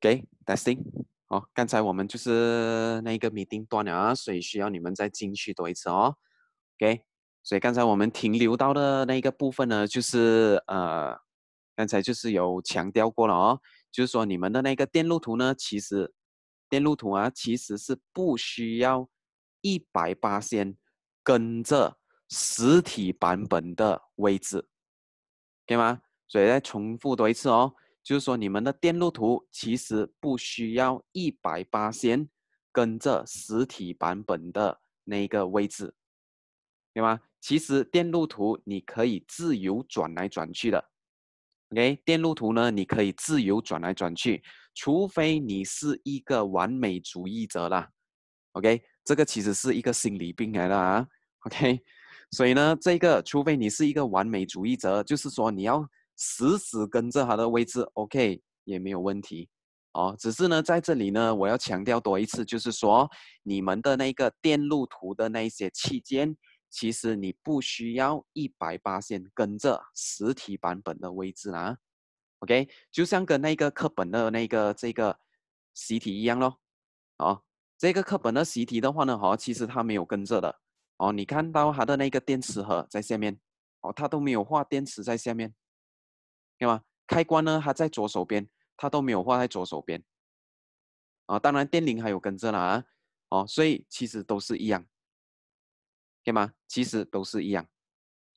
给 Destin，好，刚才我们就是那个米 g 断了啊，所以需要你们再进去读一次哦。给，所以刚才我们停留到的那个部分呢，就是呃，刚才就是有强调过了哦，就是说你们的那个电路图呢，其实电路图啊其实是不需要一百八先跟着实体版本的位置，对吗？所以再重复读一次哦。就是说，你们的电路图其实不需要一百八先跟着实体版本的那个位置，对吗？其实电路图你可以自由转来转去的。OK，电路图呢你可以自由转来转去，除非你是一个完美主义者啦。OK，这个其实是一个心理病来的啊。OK，所以呢，这个除非你是一个完美主义者，就是说你要。死死跟着它的位置，OK 也没有问题，哦，只是呢，在这里呢，我要强调多一次，就是说，你们的那个电路图的那些器件，其实你不需要一百八线跟着实体版本的位置啦。o k 就像跟那个课本的那个这个习题一样咯。哦，这个课本的习题的话呢，哦，其实它没有跟着的，哦，你看到它的那个电池盒在下面，哦，它都没有画电池在下面。对吗？开关呢？它在左手边，它都没有画在左手边啊。当然，电铃还有跟着啦、啊。哦，所以其实都是一样，对吗？其实都是一样。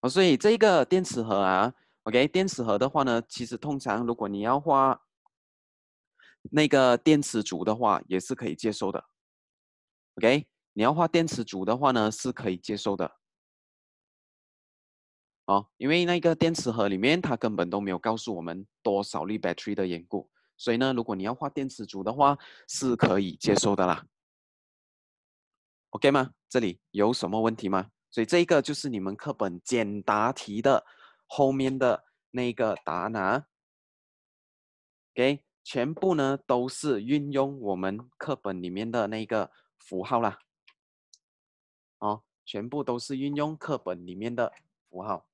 哦，所以这个电池盒啊，OK，电池盒的话呢，其实通常如果你要画那个电池组的话，也是可以接受的。OK，你要画电池组的话呢，是可以接受的。哦，因为那个电池盒里面它根本都没有告诉我们多少粒 battery 的缘故，所以呢，如果你要画电池组的话，是可以接受的啦。OK 吗？这里有什么问题吗？所以这个就是你们课本简答题的后面的那个答案。OK，全部呢都是运用我们课本里面的那个符号啦。哦，全部都是运用课本里面的符号。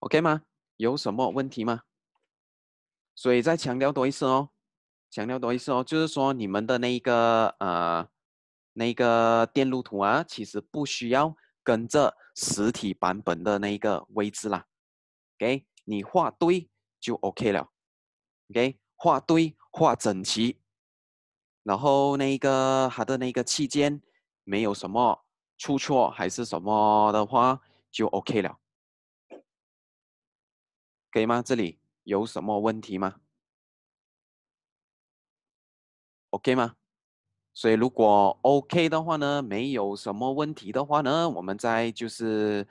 OK 吗？有什么问题吗？所以再强调多一次哦，强调多一次哦，就是说你们的那个呃那个电路图啊，其实不需要跟着实体版本的那一个位置啦，给你画对就 OK 了，OK 画对画整齐，然后那个它的那个期间没有什么出错还是什么的话就 OK 了。可以吗？这里有什么问题吗？OK 吗？所以如果 OK 的话呢，没有什么问题的话呢，我们再就是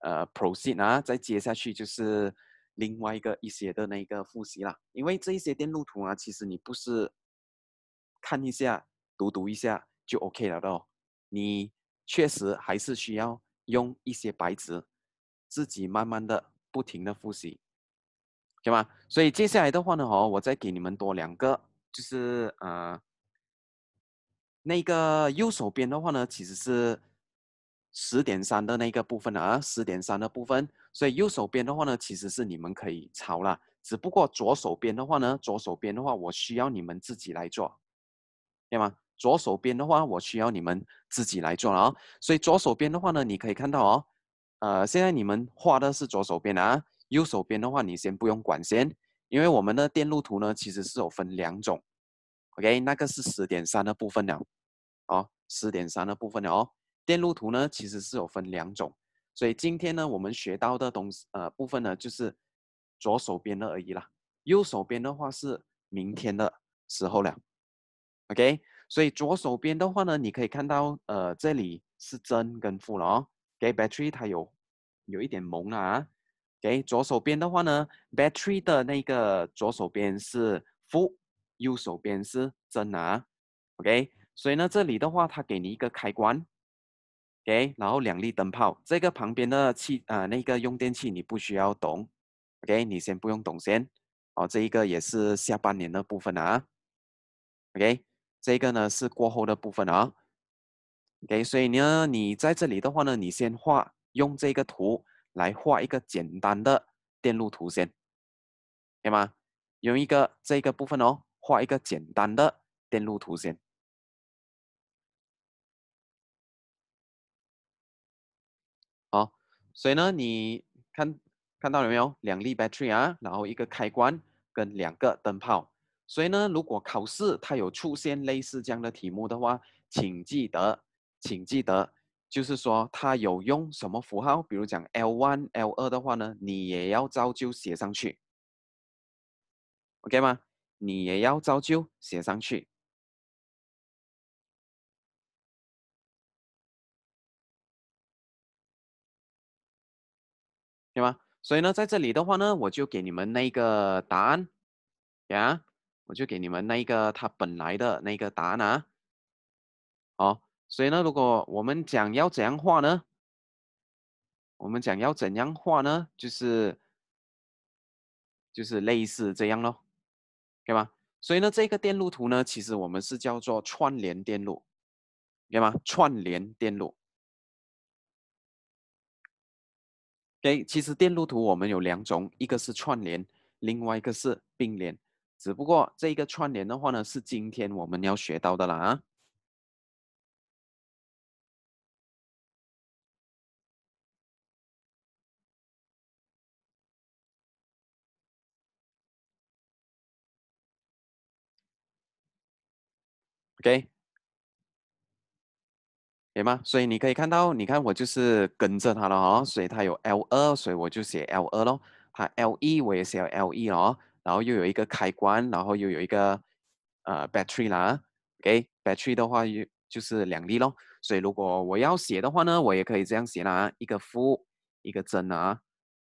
呃，Proceed 啊，再接下去就是另外一个一些的那个复习啦。因为这一些电路图啊，其实你不是看一下、读读一下就 OK 了的，哦，你确实还是需要用一些白纸，自己慢慢的、不停的复习。对吧？所以接下来的话呢，哦，我再给你们多两个，就是呃，那个右手边的话呢，其实是十点三的那个部分啊，十点三的部分。所以右手边的话呢，其实是你们可以抄了。只不过左手边的话呢，左手边的话我需要你们自己来做，对吗？左手边的话我需要你们自己来做了啊。所以左手边的话呢，你可以看到哦，呃，现在你们画的是左手边啊。右手边的话，你先不用管先，因为我们的电路图呢，其实是有分两种，OK，那个是十点三的部分了，哦，十点三的部分了哦，电路图呢，其实是有分两种，所以今天呢，我们学到的东西呃部分呢，就是左手边的而已啦，右手边的话是明天的时候了，OK，所以左手边的话呢，你可以看到呃，这里是正跟负了哦给 a t Battery 它有有一点蒙了啊。给左手边的话呢，battery 的那个左手边是负，右手边是正拿，OK。所以呢，这里的话，它给你一个开关，给，然后两粒灯泡，这个旁边的器啊，那个用电器你不需要懂，OK。你先不用懂先，哦，这一个也是下半年的部分啊，OK。这个呢是过后的部分啊，给。所以呢，你在这里的话呢，你先画，用这个图。来画一个简单的电路图先，对吗？用一个这个部分哦，画一个简单的电路图先。好，所以呢，你看看到了没有？两粒 battery 啊，然后一个开关跟两个灯泡。所以呢，如果考试它有出现类似这样的题目的话，请记得，请记得。就是说，它有用什么符号？比如讲 L 1、L 2的话呢，你也要照旧写上去，OK 吗？你也要照旧写上去，对吗？所以呢，在这里的话呢，我就给你们那个答案，呀，我就给你们那个它本来的那个答案啊，好。所以呢，如果我们讲要怎样画呢？我们讲要怎样画呢？就是就是类似这样咯，对吗？所以呢，这个电路图呢，其实我们是叫做串联电路，对吗？串联电路。对，其实电路图我们有两种，一个是串联，另外一个是并联。只不过这个串联的话呢，是今天我们要学到的啦啊。OK，对吗？所以你可以看到，你看我就是跟着它了哦。所以它有 L 二，所以我就写 L 二咯。它 L 一我也写 L 一哦。然后又有一个开关，然后又有一个呃 battery 啦。OK，battery 的话就就是两粒咯。所以如果我要写的话呢，我也可以这样写啦，一个负，一个正啊。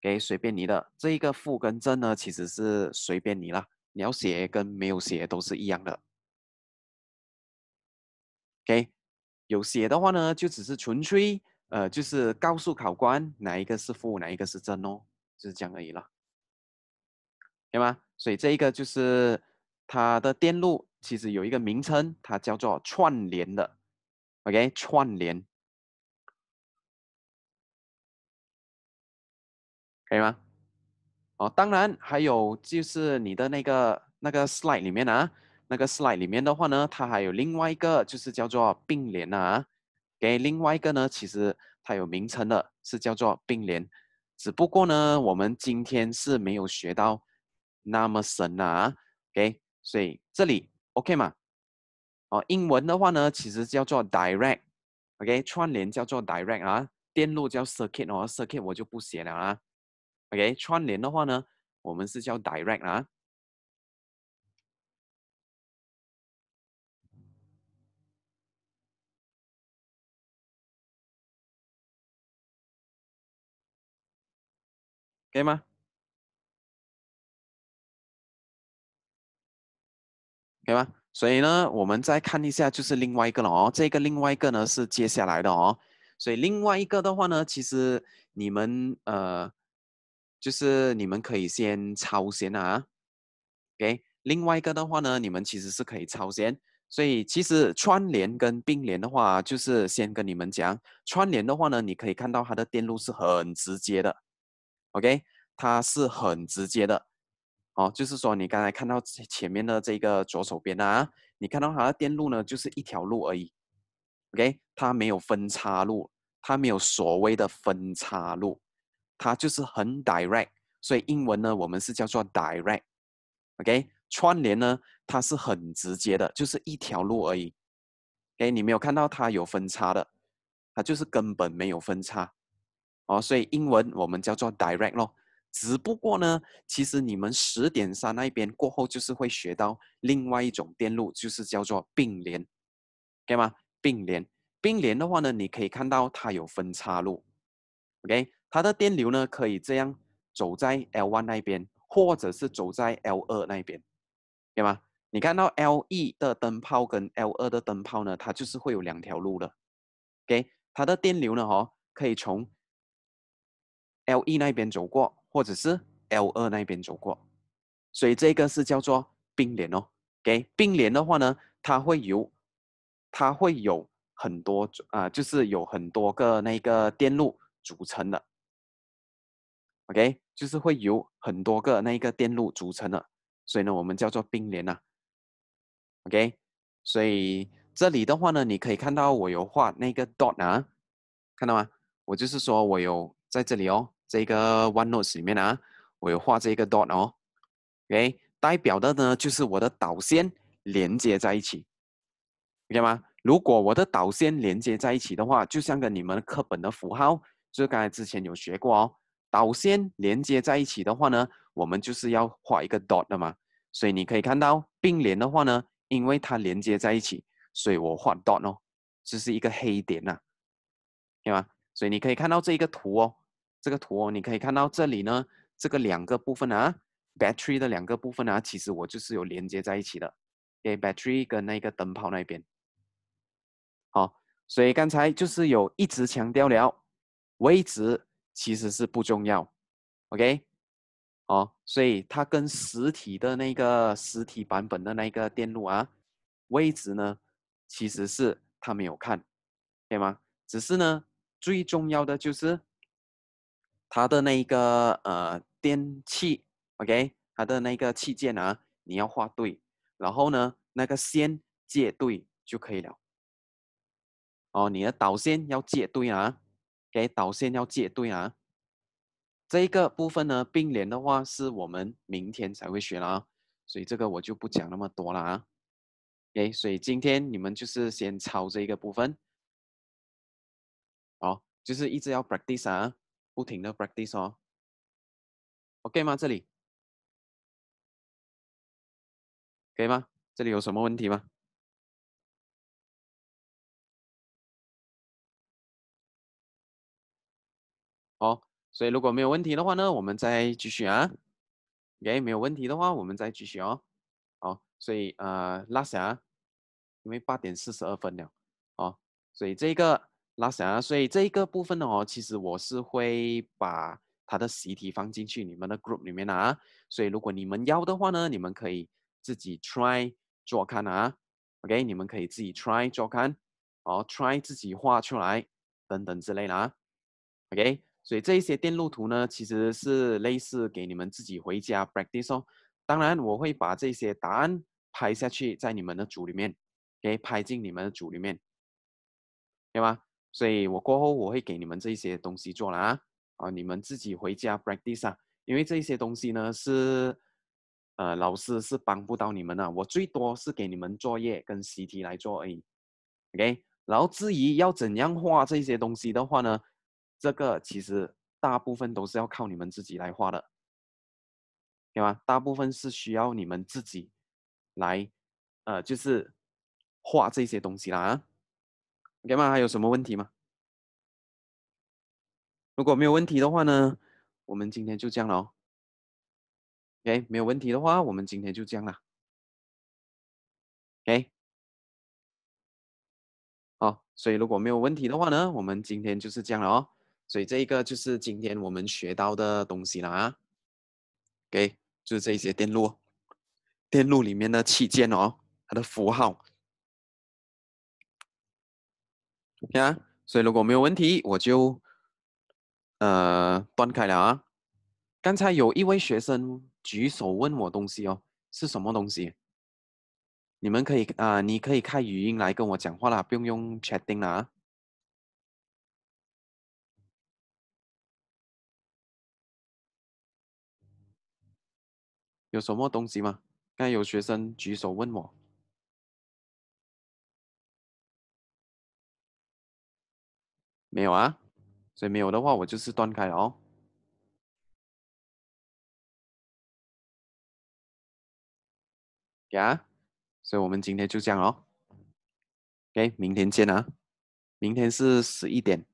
OK，随便你的。这一个负跟正呢，其实是随便你啦。你要写跟没有写都是一样的。OK，有写的话呢，就只是纯粹，呃，就是告诉考官哪一个是负，哪一个是正哦，就是这样而已了，对以吗？所以这一个就是它的电路，其实有一个名称，它叫做串联的，OK，串联，可以吗？哦，当然还有就是你的那个那个 slide 里面啊。那个 slide 里面的话呢，它还有另外一个，就是叫做并联啊。给另外一个呢，其实它有名称的，是叫做并联。只不过呢，我们今天是没有学到那么深啊。给，所以这里 OK 嘛？哦，英文的话呢，其实叫做 direct。OK，串联叫做 direct 啊。电路叫 circuit 哦，circuit 我就不写了啊。OK，串联的话呢，我们是叫 direct 啊。可以吗？可以吗？所以呢，我们再看一下，就是另外一个了哦。这个另外一个呢是接下来的哦。所以另外一个的话呢，其实你们呃，就是你们可以先超先啊。给另外一个的话呢，你们其实是可以超先。所以其实串联跟并联的话，就是先跟你们讲串联的话呢，你可以看到它的电路是很直接的。OK，它是很直接的，哦，就是说你刚才看到前面的这个左手边啊，你看到它的电路呢，就是一条路而已。OK，它没有分叉路，它没有所谓的分叉路，它就是很 direct，所以英文呢我们是叫做 direct。OK，串联呢它是很直接的，就是一条路而已。哎，你没有看到它有分叉的，它就是根本没有分叉。哦，所以英文我们叫做 direct 咯。只不过呢，其实你们十点三那边过后就是会学到另外一种电路，就是叫做并联，对吗？并联，并联的话呢，你可以看到它有分叉路，OK，它的电流呢可以这样走在 L1 那边，或者是走在 L2 那边，对吗？你看到 L1 的灯泡跟 L2 的灯泡呢，它就是会有两条路的。给它的电流呢，哦，可以从。L 一那边走过，或者是 L 二那边走过，所以这个是叫做并联哦。给并联的话呢，它会有它会有很多啊，就是有很多个那个电路组成的。OK，就是会有很多个那个电路组成的，所以呢，我们叫做并联呐。OK，所以这里的话呢，你可以看到我有画那个 dot 啊，看到吗？我就是说我有在这里哦。这个 one n o t e 里面啊，我有画这个 dot 哦，OK，代表的呢就是我的导线连接在一起，明白吗？如果我的导线连接在一起的话，就像跟你们课本的符号，就是刚才之前有学过哦。导线连接在一起的话呢，我们就是要画一个 dot 的嘛。所以你可以看到并联的话呢，因为它连接在一起，所以我画 dot 哦，这是一个黑点呐，对吧？吗？所以你可以看到这一个图哦。这个图哦，你可以看到这里呢，这个两个部分啊，battery 的两个部分啊，其实我就是有连接在一起的，给 battery 跟那个灯泡那边。好，所以刚才就是有一直强调了，位置其实是不重要，OK？哦，所以它跟实体的那个实体版本的那个电路啊，位置呢其实是它没有看，对吗？只是呢，最重要的就是。它的那个呃电器，OK，它的那个器件啊，你要画对，然后呢，那个线接对就可以了。哦，你的导线要接对啊，给导线要接对啊。这一个部分呢，并联的话是我们明天才会学啦，所以这个我就不讲那么多了啊。OK，所以今天你们就是先抄这个部分，好，就是一直要 practice 啊。不停的 practice 哦，OK 吗？这里，可以吗？这里有什么问题吗？好，所以如果没有问题的话呢，我们再继续啊。OK，没有问题的话，我们再继续哦。好，所以呃拉下，因为八点四十二分了，好，所以这个。拉伸啊，所以这一个部分呢，哦，其实我是会把他的习题放进去你们的 group 里面啊。所以如果你们要的话呢，你们可以自己 try 做看啊。OK，你们可以自己 try 做看，哦，try 自己画出来等等之类的啊。OK，所以这一些电路图呢，其实是类似给你们自己回家 practice 哦。当然，我会把这些答案拍下去在你们的组里面，OK，拍进你们的组里面，对吧？所以我过后我会给你们这些东西做了啊，啊，你们自己回家 practice，啊，因为这些东西呢是，呃，老师是帮不到你们的，我最多是给你们作业跟习题来做而已，OK。然后至于要怎样画这些东西的话呢，这个其实大部分都是要靠你们自己来画的，对吗？大部分是需要你们自己来，呃，就是画这些东西啦。OK 嘛，还有什么问题吗？如果没有问题的话呢，我们今天就这样了哦。OK，没有问题的话，我们今天就这样了。OK，好，所以如果没有问题的话呢，我们今天就是这样了哦。所以这一个就是今天我们学到的东西了啊。给，就是这些电路，电路里面的器件哦，它的符号。呀，所以如果没有问题，我就呃断开了啊。刚才有一位学生举手问我东西哦，是什么东西？你们可以啊，你可以开语音来跟我讲话啦，不用用 chatting 啦。有什么东西吗？刚有学生举手问我。没有啊，所以没有的话我就是断开了哦。呀，所以我们今天就这样哦。OK，明天见啊，明天是十一点。